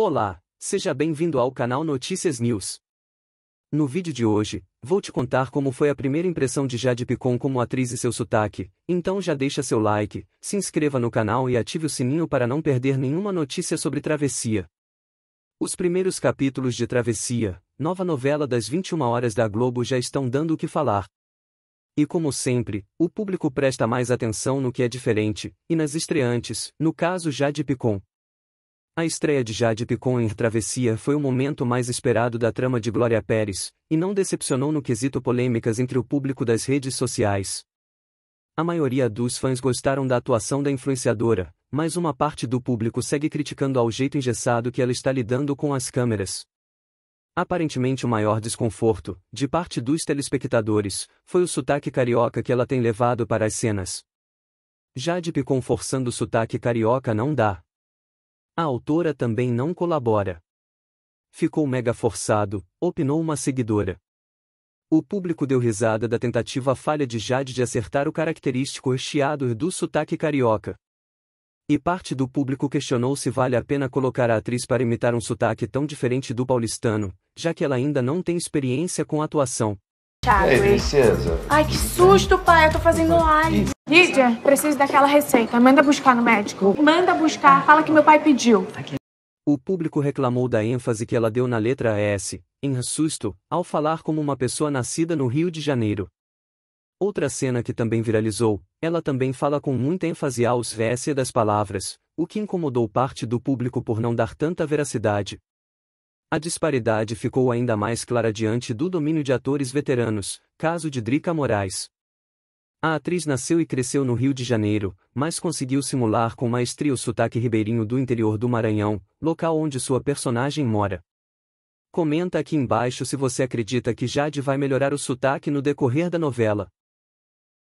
Olá, seja bem-vindo ao canal Notícias News. No vídeo de hoje, vou te contar como foi a primeira impressão de Jade Picon como atriz e seu sotaque, então já deixa seu like, se inscreva no canal e ative o sininho para não perder nenhuma notícia sobre Travessia. Os primeiros capítulos de Travessia, nova novela das 21 horas da Globo já estão dando o que falar. E como sempre, o público presta mais atenção no que é diferente, e nas estreantes, no caso Jade Picon. A estreia de Jade Picon em Travessia foi o momento mais esperado da trama de Glória Pérez, e não decepcionou no quesito polêmicas entre o público das redes sociais. A maioria dos fãs gostaram da atuação da influenciadora, mas uma parte do público segue criticando ao jeito engessado que ela está lidando com as câmeras. Aparentemente o maior desconforto, de parte dos telespectadores, foi o sotaque carioca que ela tem levado para as cenas. Jade Picon forçando o sotaque carioca não dá, a autora também não colabora. Ficou mega forçado, opinou uma seguidora. O público deu risada da tentativa falha de Jade de acertar o característico recheado do sotaque carioca. E parte do público questionou se vale a pena colocar a atriz para imitar um sotaque tão diferente do paulistano, já que ela ainda não tem experiência com atuação. Thiago. E princesa? Ai, que susto, pai. Eu tô fazendo live. Lídia, preciso daquela receita. Manda buscar no médico. Manda buscar. Fala que meu pai pediu. O público reclamou da ênfase que ela deu na letra S, em susto, ao falar como uma pessoa nascida no Rio de Janeiro. Outra cena que também viralizou, ela também fala com muita ênfase aos VS das palavras, o que incomodou parte do público por não dar tanta veracidade. A disparidade ficou ainda mais clara diante do domínio de atores veteranos, caso de Drica Moraes. A atriz nasceu e cresceu no Rio de Janeiro, mas conseguiu simular com maestria o sotaque ribeirinho do interior do Maranhão, local onde sua personagem mora. Comenta aqui embaixo se você acredita que Jade vai melhorar o sotaque no decorrer da novela.